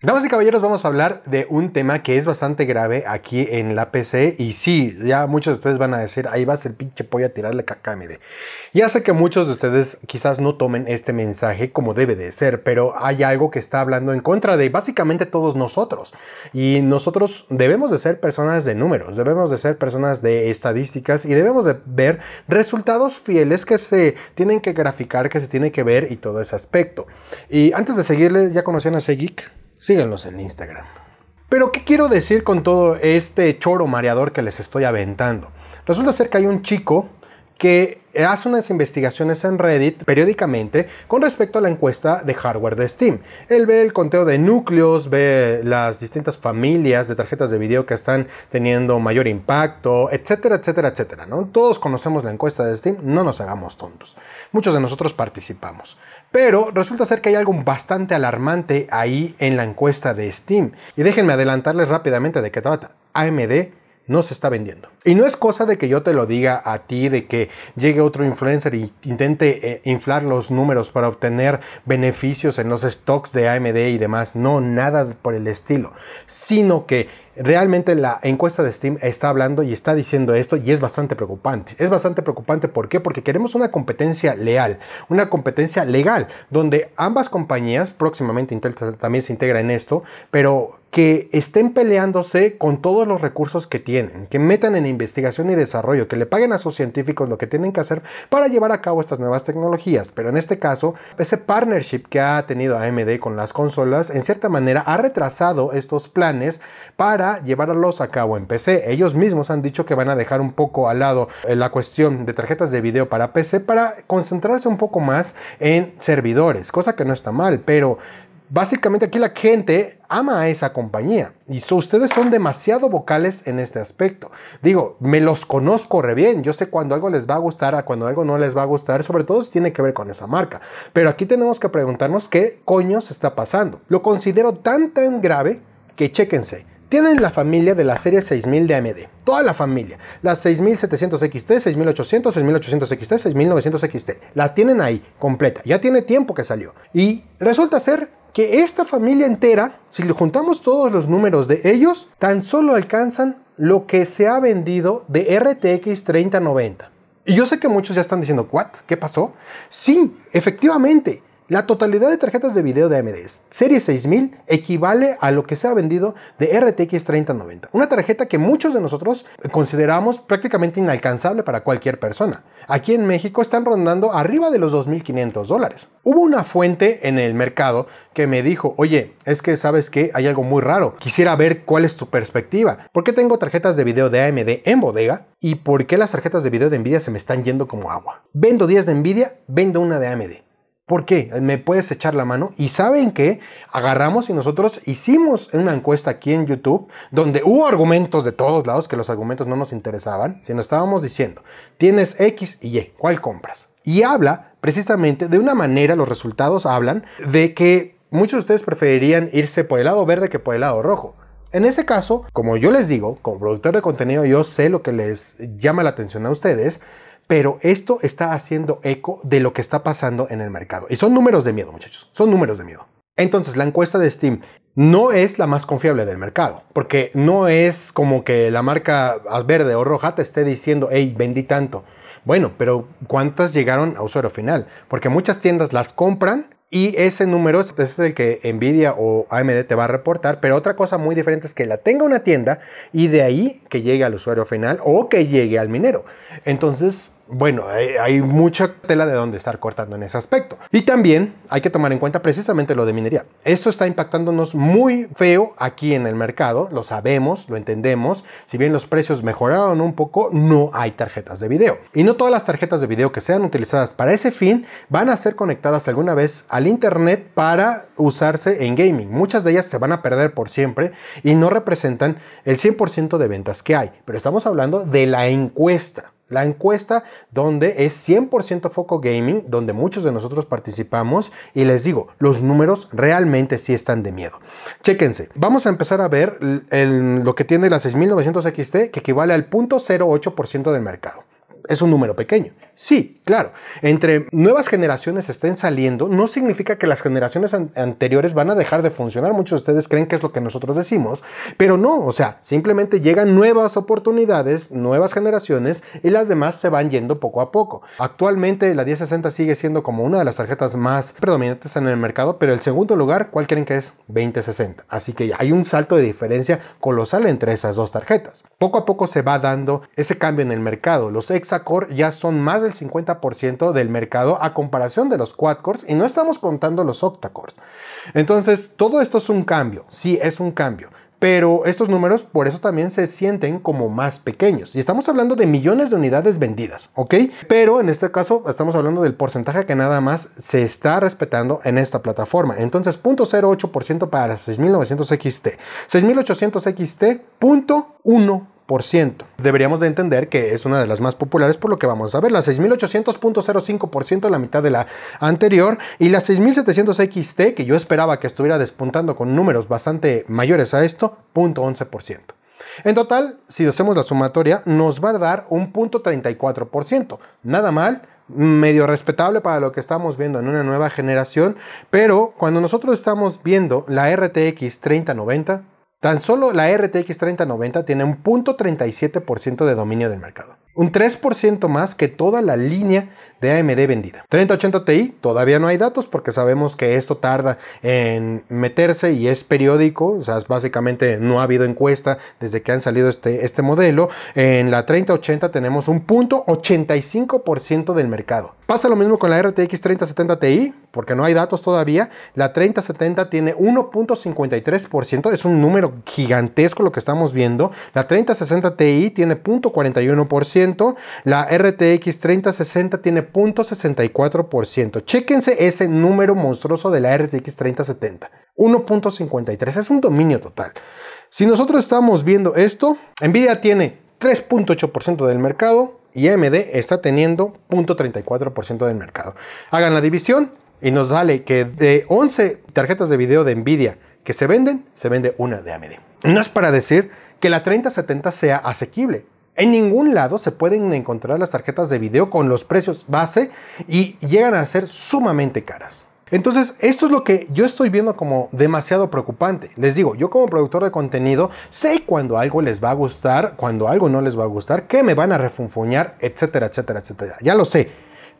Damas y caballeros, vamos a hablar de un tema que es bastante grave aquí en la PC. Y sí, ya muchos de ustedes van a decir, ahí vas el pinche pollo a tirarle caca a Ya sé que muchos de ustedes quizás no tomen este mensaje como debe de ser, pero hay algo que está hablando en contra de básicamente todos nosotros. Y nosotros debemos de ser personas de números, debemos de ser personas de estadísticas y debemos de ver resultados fieles que se tienen que graficar, que se tienen que ver y todo ese aspecto. Y antes de seguirle, ¿ya conocían a ese Síguenos en Instagram. Pero ¿qué quiero decir con todo este choro mareador que les estoy aventando? Resulta ser que hay un chico que hace unas investigaciones en Reddit periódicamente con respecto a la encuesta de hardware de Steam. Él ve el conteo de núcleos, ve las distintas familias de tarjetas de video que están teniendo mayor impacto, etcétera, etcétera, etcétera. ¿no? Todos conocemos la encuesta de Steam, no nos hagamos tontos. Muchos de nosotros participamos. Pero resulta ser que hay algo bastante alarmante ahí en la encuesta de Steam. Y déjenme adelantarles rápidamente de qué trata. AMD no se está vendiendo. Y no es cosa de que yo te lo diga a ti, de que llegue otro influencer y intente eh, inflar los números para obtener beneficios en los stocks de AMD y demás. No, nada por el estilo. Sino que realmente la encuesta de Steam está hablando y está diciendo esto y es bastante preocupante. Es bastante preocupante, ¿por Porque queremos una competencia leal, una competencia legal, donde ambas compañías, próximamente Intel también se integra en esto, pero que estén peleándose con todos los recursos que tienen, que metan en investigación y desarrollo, que le paguen a sus científicos lo que tienen que hacer para llevar a cabo estas nuevas tecnologías. Pero en este caso, ese partnership que ha tenido AMD con las consolas, en cierta manera, ha retrasado estos planes para llevarlos a cabo en PC. Ellos mismos han dicho que van a dejar un poco al lado eh, la cuestión de tarjetas de video para PC para concentrarse un poco más en servidores, cosa que no está mal, pero básicamente aquí la gente ama a esa compañía y ustedes son demasiado vocales en este aspecto. Digo, me los conozco re bien, yo sé cuando algo les va a gustar, a cuando algo no les va a gustar, sobre todo si tiene que ver con esa marca. Pero aquí tenemos que preguntarnos qué coño se está pasando. Lo considero tan tan grave que chéquense. Tienen la familia de la serie 6000 de AMD, toda la familia, las 6700XT, 6800, 6800XT, 6900XT, la tienen ahí, completa, ya tiene tiempo que salió. Y resulta ser que esta familia entera, si le juntamos todos los números de ellos, tan solo alcanzan lo que se ha vendido de RTX 3090. Y yo sé que muchos ya están diciendo, ¿what? ¿Qué pasó? Sí, efectivamente, la totalidad de tarjetas de video de AMD Serie 6000 equivale a lo que se ha vendido de RTX 3090, una tarjeta que muchos de nosotros consideramos prácticamente inalcanzable para cualquier persona. Aquí en México están rondando arriba de los 2.500 dólares. Hubo una fuente en el mercado que me dijo, oye, es que sabes que hay algo muy raro, quisiera ver cuál es tu perspectiva, ¿por qué tengo tarjetas de video de AMD en bodega y por qué las tarjetas de video de Nvidia se me están yendo como agua? Vendo 10 de Nvidia, vendo una de AMD. ¿Por qué? ¿Me puedes echar la mano? Y saben que agarramos y nosotros hicimos una encuesta aquí en YouTube donde hubo argumentos de todos lados que los argumentos no nos interesaban, sino estábamos diciendo, tienes X y Y, ¿cuál compras? Y habla precisamente de una manera, los resultados hablan de que muchos de ustedes preferirían irse por el lado verde que por el lado rojo. En ese caso, como yo les digo, como productor de contenido, yo sé lo que les llama la atención a ustedes, pero esto está haciendo eco de lo que está pasando en el mercado. Y son números de miedo, muchachos, son números de miedo. Entonces, la encuesta de Steam no es la más confiable del mercado, porque no es como que la marca verde o roja te esté diciendo, hey, vendí tanto. Bueno, pero ¿cuántas llegaron a usuario final? Porque muchas tiendas las compran y ese número es el que Nvidia o AMD te va a reportar, pero otra cosa muy diferente es que la tenga una tienda y de ahí que llegue al usuario final o que llegue al minero. Entonces, bueno, hay, mucha tela de dónde estar cortando en ese aspecto. Y también hay que tomar en cuenta precisamente lo de minería. Esto está impactándonos muy feo aquí en el mercado, lo sabemos, lo entendemos. Si bien los precios mejoraron un poco, no hay tarjetas de video. Y no todas las tarjetas de video que sean utilizadas para ese fin van a ser conectadas alguna vez al Internet para usarse en gaming. Muchas de ellas se van a perder por siempre y no representan el 100% de ventas que hay. Pero estamos hablando de la encuesta. La encuesta donde es 100% foco gaming, donde muchos de nosotros participamos y les digo, los números realmente sí están de miedo. Chéquense, vamos a empezar a ver lo que tiene la 6900 XT que equivale al 0.08% del mercado. Es un número pequeño, Sí, claro. Entre nuevas generaciones estén saliendo, no significa que las generaciones anteriores van a dejar de funcionar. Muchos de ustedes creen que es lo que nosotros decimos, pero no, o sea, simplemente llegan nuevas oportunidades, nuevas generaciones y las demás se van yendo poco a poco. Actualmente la 1060 sigue siendo como una de las tarjetas más predominantes en el mercado, pero el segundo lugar, ¿cuál creen que es? 2060. Así que hay un salto de diferencia colosal entre esas dos tarjetas. Poco a poco se va dando ese cambio en el mercado. Los Exacor ya son más del 50% del mercado a comparación de los quad-cores y no estamos contando los octa Entonces, todo esto es un cambio, sí, es un cambio. Pero estos números por eso también se sienten como más pequeños. Y estamos hablando de millones de unidades vendidas, ¿ok? Pero en este caso estamos hablando del porcentaje que nada más se está respetando en esta plataforma. Entonces, 0.08% para 6900 XT. 6800 XT, 0.1% Deberíamos de entender que es una de las más populares por lo que vamos a ver, la 6800.05%, la mitad de la anterior, y la 6700XT, que yo esperaba que estuviera despuntando con números bastante mayores a esto, 0.11%. En total, si hacemos la sumatoria, nos va a dar un 0.34%. Nada mal, medio respetable para lo que estamos viendo en una nueva generación, pero cuando nosotros estamos viendo la RTX 3090, Tan solo la RTX 3090 tiene un 0.37% de dominio del mercado, un 3% más que toda la línea de AMD vendida. 3080 Ti todavía no hay datos porque sabemos que esto tarda en meterse y es periódico, o sea, básicamente no ha habido encuesta desde que han salido este, este modelo. En la 3080 tenemos un 0.85% del mercado. Pasa lo mismo con la RTX 3070 Ti, porque no hay datos todavía, la 3070 tiene 1.53%, es un número gigantesco lo que estamos viendo, la 3060 Ti tiene 0.41%, la RTX 3060 tiene 0.64%. Chéquense ese número monstruoso de la RTX 3070, 1.53, es un dominio total. Si nosotros estamos viendo esto, Nvidia tiene 3.8% del mercado, y AMD está teniendo 0.34% del mercado. Hagan la división y nos sale que de 11 tarjetas de video de Nvidia que se venden, se vende una de AMD. No es para decir que la 3070 sea asequible. En ningún lado se pueden encontrar las tarjetas de video con los precios base y llegan a ser sumamente caras. Entonces, esto es lo que yo estoy viendo como demasiado preocupante. Les digo, yo como productor de contenido sé cuando algo les va a gustar, cuando algo no les va a gustar, que me van a refunfuñar, etcétera, etcétera, etcétera. Ya lo sé.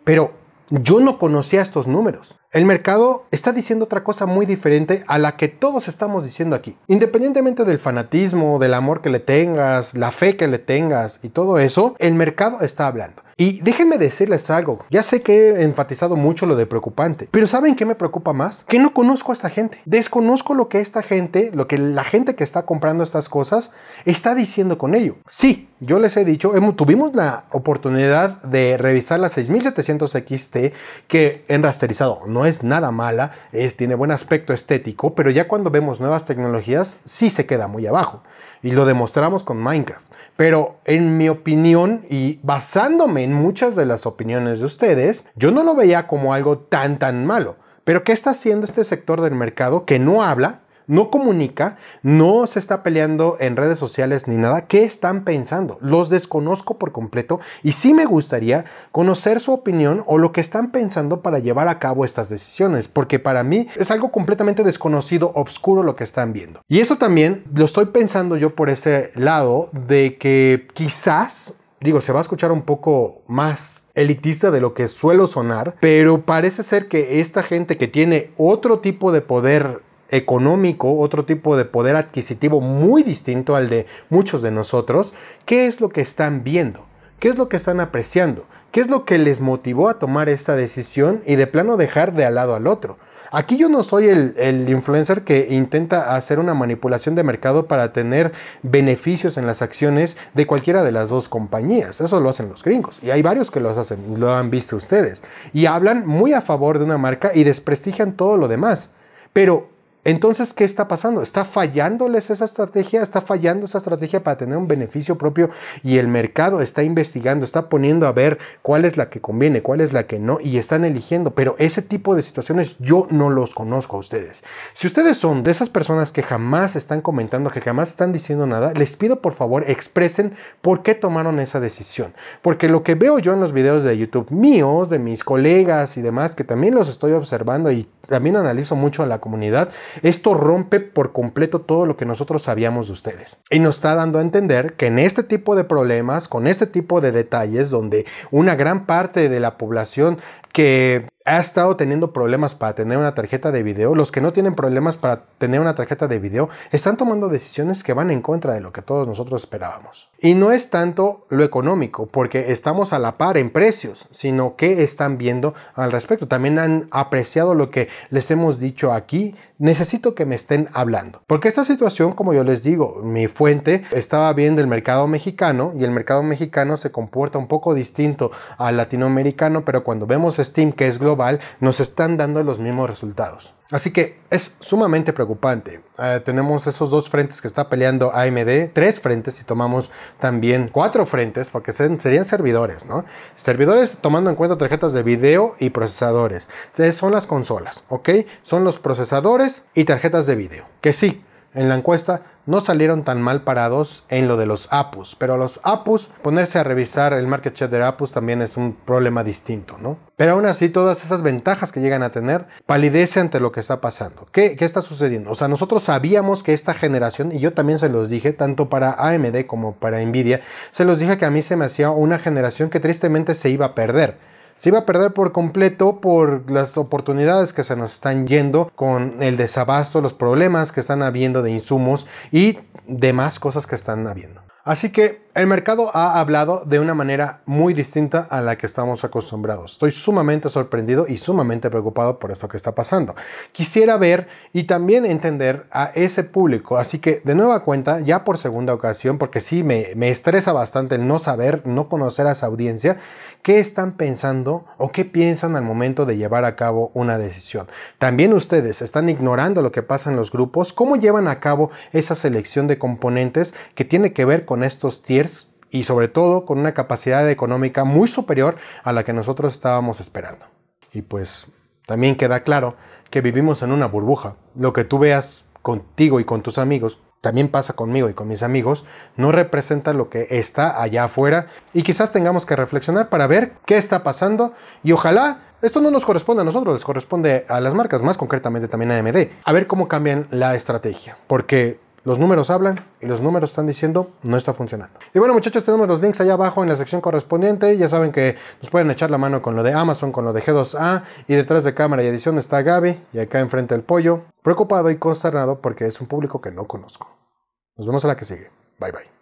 Pero yo no conocía estos números. El mercado está diciendo otra cosa muy diferente a la que todos estamos diciendo aquí. Independientemente del fanatismo, del amor que le tengas, la fe que le tengas y todo eso, el mercado está hablando. Y déjenme decirles algo, ya sé que he enfatizado mucho lo de preocupante, pero ¿saben qué me preocupa más? Que no conozco a esta gente. Desconozco lo que esta gente, lo que la gente que está comprando estas cosas está diciendo con ello. Sí, yo les he dicho, tuvimos la oportunidad de revisar la 6700 XT que en rasterizado no es nada mala, es, tiene buen aspecto estético, pero ya cuando vemos nuevas tecnologías sí se queda muy abajo. Y lo demostramos con Minecraft. Pero en mi opinión y basándome en muchas de las opiniones de ustedes, yo no lo veía como algo tan tan malo. Pero ¿qué está haciendo este sector del mercado que no habla no comunica, no se está peleando en redes sociales ni nada. ¿Qué están pensando? Los desconozco por completo y sí me gustaría conocer su opinión o lo que están pensando para llevar a cabo estas decisiones, porque para mí es algo completamente desconocido, obscuro lo que están viendo. Y esto también lo estoy pensando yo por ese lado de que quizás digo, se va a escuchar un poco más elitista de lo que suelo sonar, pero parece ser que esta gente que tiene otro tipo de poder económico, otro tipo de poder adquisitivo muy distinto al de muchos de nosotros, ¿qué es lo que están viendo? ¿Qué es lo que están apreciando? ¿Qué es lo que les motivó a tomar esta decisión y de plano dejar de al lado al otro? Aquí yo no soy el, influencer que intenta hacer una manipulación de mercado para tener beneficios en las acciones de cualquiera de las dos compañías. Eso lo hacen los gringos y hay varios que lo hacen, lo han visto ustedes. Y hablan muy a favor de una marca y desprestigian todo lo demás. Pero entonces, ¿qué está pasando? ¿Está fallándoles esa estrategia? ¿Está fallando esa estrategia para tener un beneficio propio? Y el mercado está investigando, está poniendo a ver cuál es la que conviene, cuál es la que no, y están eligiendo. Pero ese tipo de situaciones yo no los conozco a ustedes. Si ustedes son de esas personas que jamás están comentando, que jamás están diciendo nada, les pido por favor expresen por qué tomaron esa decisión. Porque lo que veo yo en los videos de YouTube míos, de mis colegas y demás, que también los estoy observando y también analizo mucho a la comunidad, esto rompe por completo todo lo que nosotros sabíamos de ustedes. Y nos está dando a entender que en este tipo de problemas, con este tipo de detalles, donde una gran parte de la población que ha estado teniendo problemas para tener una tarjeta de video, los que no tienen problemas para tener una tarjeta de video, están tomando decisiones que van en contra de lo que todos nosotros esperábamos. Y no es tanto lo económico, porque estamos a la par en precios, sino que están viendo al respecto. También han apreciado lo que les hemos dicho aquí. Necesito que me estén hablando. Porque esta situación, como yo les digo, mi fuente estaba viendo el mercado mexicano y el mercado mexicano se comporta un poco distinto al latinoamericano, pero cuando vemos Steam, que es global, nos están dando los mismos resultados. Así que es sumamente preocupante. Eh, tenemos esos dos frentes que está peleando AMD, tres frentes si tomamos también cuatro frentes, porque serían servidores, ¿no? Servidores tomando en cuenta tarjetas de video y procesadores. Entonces eh, son las consolas, ¿ok? Son los procesadores y tarjetas de video. Que sí, en la encuesta no salieron tan mal parados en lo de los APUs, pero los APUs ponerse a revisar el market share de APUs también es un problema distinto, ¿no? Pero aún así todas esas ventajas que llegan a tener palidece ante lo que está pasando. ¿Qué, ¿Qué está sucediendo? O sea, nosotros sabíamos que esta generación, y yo también se los dije, tanto para AMD como para Nvidia, se los dije que a mí se me hacía una generación que tristemente se iba a perder se iba a perder por completo por las oportunidades que se nos están yendo con el desabasto, los problemas que están habiendo de insumos y demás cosas que están habiendo. Así que el mercado ha hablado de una manera muy distinta a la que estamos acostumbrados. Estoy sumamente sorprendido y sumamente preocupado por esto que está pasando. Quisiera ver y también entender a ese público. Así que de nueva cuenta, ya por segunda ocasión, porque sí me, estresa bastante el no saber, no conocer a esa audiencia, qué están pensando o qué piensan al momento de llevar a cabo una decisión. También ustedes están ignorando lo que pasa en los grupos, cómo llevan a cabo esa selección de componentes que tiene que ver con estos tiers y sobre todo con una capacidad económica muy superior a la que nosotros estábamos esperando. Y pues también queda claro que vivimos en una burbuja. Lo que tú veas contigo y con tus amigos, también pasa conmigo y con mis amigos, no representa lo que está allá afuera y quizás tengamos que reflexionar para ver qué está pasando y ojalá esto no nos corresponde a nosotros, les corresponde a las marcas, más concretamente también a AMD, a ver cómo cambian la estrategia, porque los números hablan y los números están diciendo no está funcionando. Y bueno muchachos, tenemos los links allá abajo en la sección correspondiente. Ya saben que nos pueden echar la mano con lo de Amazon, con lo de G2A. Y detrás de cámara y edición está Gaby y acá enfrente el pollo. Preocupado y consternado porque es un público que no conozco. Nos vemos a la que sigue. Bye bye.